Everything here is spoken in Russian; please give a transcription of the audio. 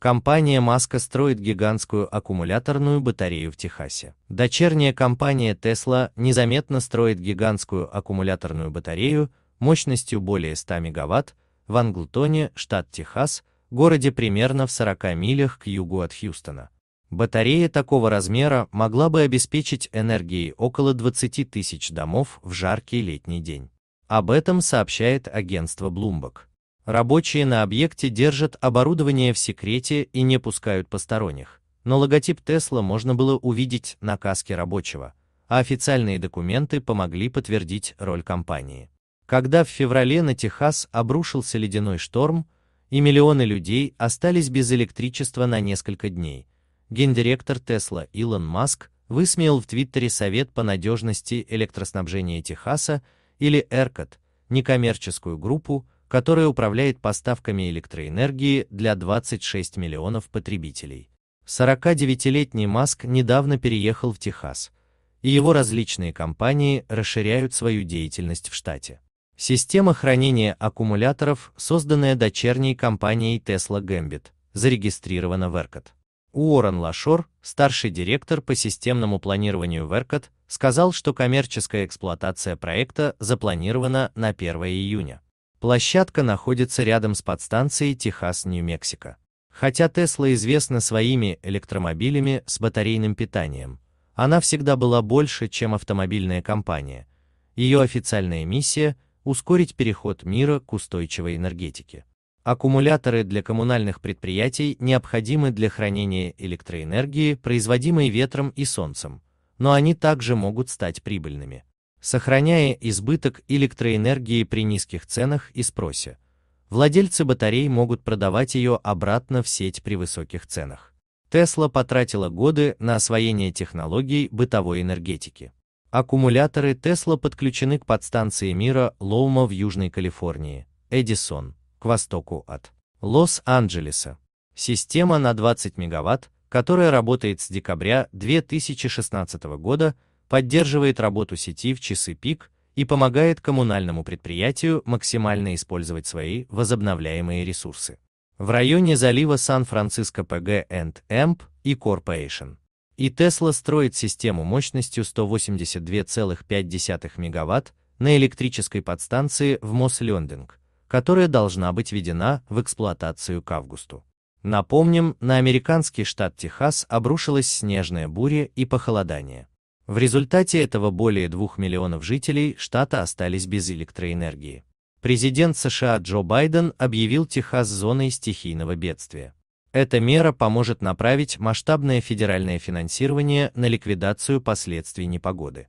Компания Маска строит гигантскую аккумуляторную батарею в Техасе. Дочерняя компания Tesla незаметно строит гигантскую аккумуляторную батарею мощностью более 100 мегаватт в Англтоне, штат Техас, городе примерно в 40 милях к югу от Хьюстона. Батарея такого размера могла бы обеспечить энергией около 20 тысяч домов в жаркий летний день. Об этом сообщает агентство Bloomberg. Рабочие на объекте держат оборудование в секрете и не пускают посторонних, но логотип Тесла можно было увидеть на каске рабочего, а официальные документы помогли подтвердить роль компании. Когда в феврале на Техас обрушился ледяной шторм, и миллионы людей остались без электричества на несколько дней, гендиректор Тесла Илон Маск высмеял в Твиттере Совет по надежности электроснабжения Техаса или ERCOT, некоммерческую группу, которая управляет поставками электроэнергии для 26 миллионов потребителей. 49-летний Маск недавно переехал в Техас, и его различные компании расширяют свою деятельность в штате. Система хранения аккумуляторов, созданная дочерней компанией Tesla Gambit, зарегистрирована в ERCOT. Уоррен Лашор, старший директор по системному планированию в ERCOT, сказал, что коммерческая эксплуатация проекта запланирована на 1 июня. Площадка находится рядом с подстанцией Техас, Нью-Мексико. Хотя Тесла известна своими электромобилями с батарейным питанием, она всегда была больше, чем автомобильная компания. Ее официальная миссия – ускорить переход мира к устойчивой энергетике. Аккумуляторы для коммунальных предприятий необходимы для хранения электроэнергии, производимой ветром и солнцем, но они также могут стать прибыльными сохраняя избыток электроэнергии при низких ценах и спросе. Владельцы батарей могут продавать ее обратно в сеть при высоких ценах. Тесла потратила годы на освоение технологий бытовой энергетики. Аккумуляторы Тесла подключены к подстанции мира Лоума в Южной Калифорнии, Эдисон, к востоку от Лос-Анджелеса. Система на 20 мегаватт, которая работает с декабря 2016 года, поддерживает работу сети в часы пик и помогает коммунальному предприятию максимально использовать свои возобновляемые ресурсы. В районе залива Сан-Франциско ПГ Эмп и Corporation. И Tesla строит систему мощностью 182,5 мегаватт на электрической подстанции в Мослендинг, которая должна быть введена в эксплуатацию к августу. Напомним, на американский штат Техас обрушилась снежная буря и похолодание. В результате этого более двух миллионов жителей штата остались без электроэнергии. Президент США Джо Байден объявил Техас зоной стихийного бедствия. Эта мера поможет направить масштабное федеральное финансирование на ликвидацию последствий непогоды.